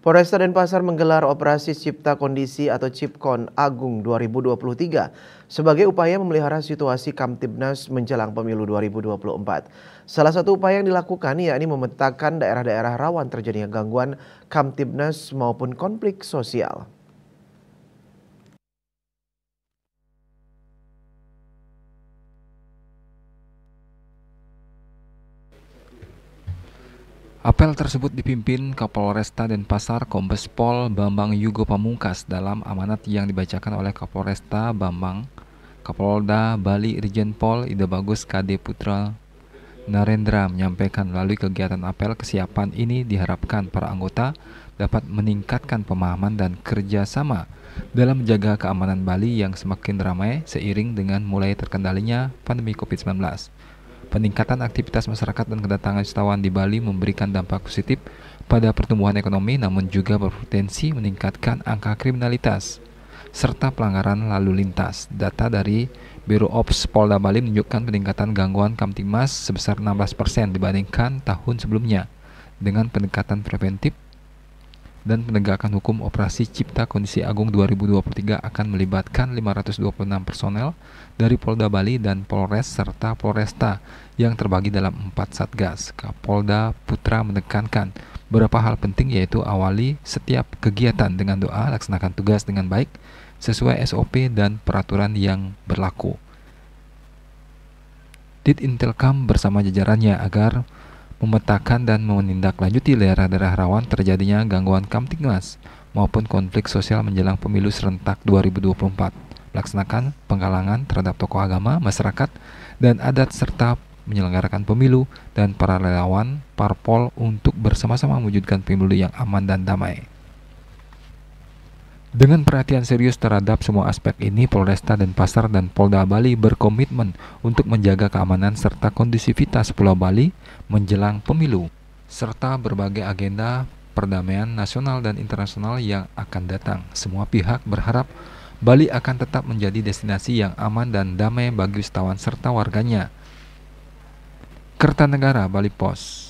Polresta Denpasar menggelar operasi Cipta Kondisi atau Cipkon Agung 2023 sebagai upaya memelihara situasi Kamtibnas menjelang pemilu 2024. Salah satu upaya yang dilakukan yakni memetakan daerah-daerah rawan terjadinya gangguan Kamtibnas maupun konflik sosial. Apel tersebut dipimpin Kapolresta Denpasar Kombes Pol Bambang Yugo Pamungkas dalam amanat yang dibacakan oleh Kapolresta Bambang, Kapolda Bali Irjen Pol Ida Bagus KD Putra Narendra menyampaikan melalui kegiatan apel kesiapan ini diharapkan para anggota dapat meningkatkan pemahaman dan kerjasama dalam menjaga keamanan Bali yang semakin ramai seiring dengan mulai terkendalinya pandemi COVID-19. Peningkatan aktivitas masyarakat dan kedatangan wisatawan di Bali memberikan dampak positif pada pertumbuhan ekonomi namun juga berpotensi meningkatkan angka kriminalitas serta pelanggaran lalu lintas. Data dari Biro Ops Polda Bali menunjukkan peningkatan gangguan Kamtimas sebesar 16% dibandingkan tahun sebelumnya dengan peningkatan preventif dan penegakan hukum operasi Cipta Kondisi Agung 2023 akan melibatkan 526 personel dari Polda Bali dan Polres serta Polresta yang terbagi dalam empat satgas. Kapolda Putra menekankan beberapa hal penting yaitu awali setiap kegiatan dengan doa, laksanakan tugas dengan baik sesuai SOP dan peraturan yang berlaku. Dit Intelkam bersama jajarannya agar memetakan dan menindaklanjuti daerah-daerah rawan terjadinya gangguan kamtipmas maupun konflik sosial menjelang pemilu serentak 2024, melaksanakan penggalangan terhadap tokoh agama, masyarakat, dan adat serta menyelenggarakan pemilu dan para relawan parpol untuk bersama-sama mewujudkan pemilu yang aman dan damai. Dengan perhatian serius terhadap semua aspek ini, Polresta dan Pasar dan Polda Bali berkomitmen untuk menjaga keamanan serta kondusivitas Pulau Bali menjelang pemilu, serta berbagai agenda perdamaian nasional dan internasional yang akan datang. Semua pihak berharap Bali akan tetap menjadi destinasi yang aman dan damai bagi wisatawan serta warganya. Kertanegara Bali Pos